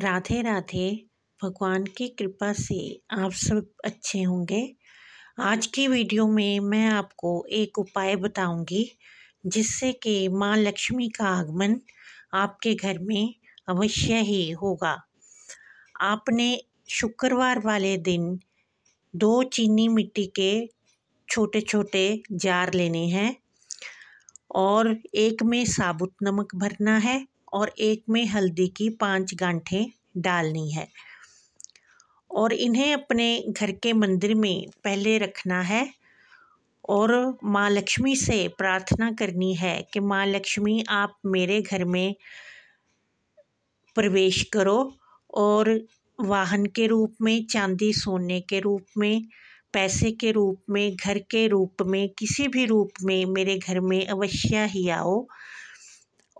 राधे राधे भगवान की कृपा से आप सब अच्छे होंगे आज की वीडियो में मैं आपको एक उपाय बताऊंगी जिससे कि माँ लक्ष्मी का आगमन आपके घर में अवश्य ही होगा आपने शुक्रवार वाले दिन दो चीनी मिट्टी के छोटे छोटे जार लेने हैं और एक में साबुत नमक भरना है और एक में हल्दी की पांच गांठें डालनी है और इन्हें अपने घर के मंदिर में पहले रखना है और माँ लक्ष्मी से प्रार्थना करनी है कि माँ लक्ष्मी आप मेरे घर में प्रवेश करो और वाहन के रूप में चांदी सोने के रूप में पैसे के रूप में घर के रूप में किसी भी रूप में मेरे घर में अवश्य ही आओ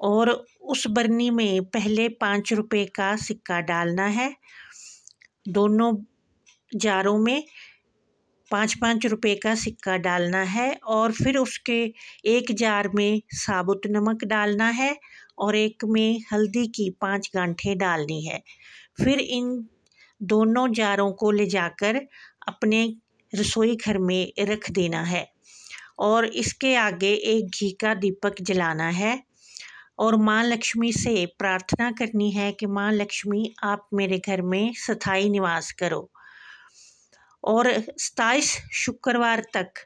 और उस बरनी में पहले पाँच रुपए का सिक्का डालना है दोनों जारों में पाँच पाँच रुपए का सिक्का डालना है और फिर उसके एक जार में साबुत नमक डालना है और एक में हल्दी की पाँच गांठें डालनी है फिर इन दोनों जारों को ले जाकर अपने रसोई घर में रख देना है और इसके आगे एक घी का दीपक जलाना है और माँ लक्ष्मी से प्रार्थना करनी है कि माँ लक्ष्मी आप मेरे घर में स्थाई निवास करो और सताईस शुक्रवार तक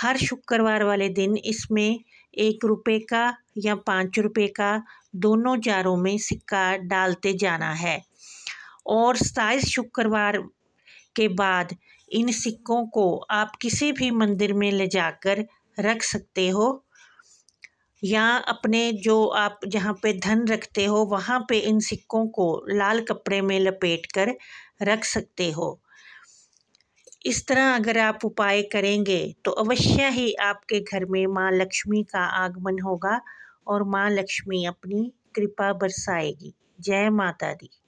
हर शुक्रवार वाले दिन इसमें एक रुपये का या पाँच रुपये का दोनों जारों में सिक्का डालते जाना है और सताईस शुक्रवार के बाद इन सिक्कों को आप किसी भी मंदिर में ले जाकर रख सकते हो या अपने जो आप जहाँ पे धन रखते हो वहाँ पे इन सिक्कों को लाल कपड़े में लपेट कर रख सकते हो इस तरह अगर आप उपाय करेंगे तो अवश्य ही आपके घर में माँ लक्ष्मी का आगमन होगा और माँ लक्ष्मी अपनी कृपा बरसाएगी जय माता दी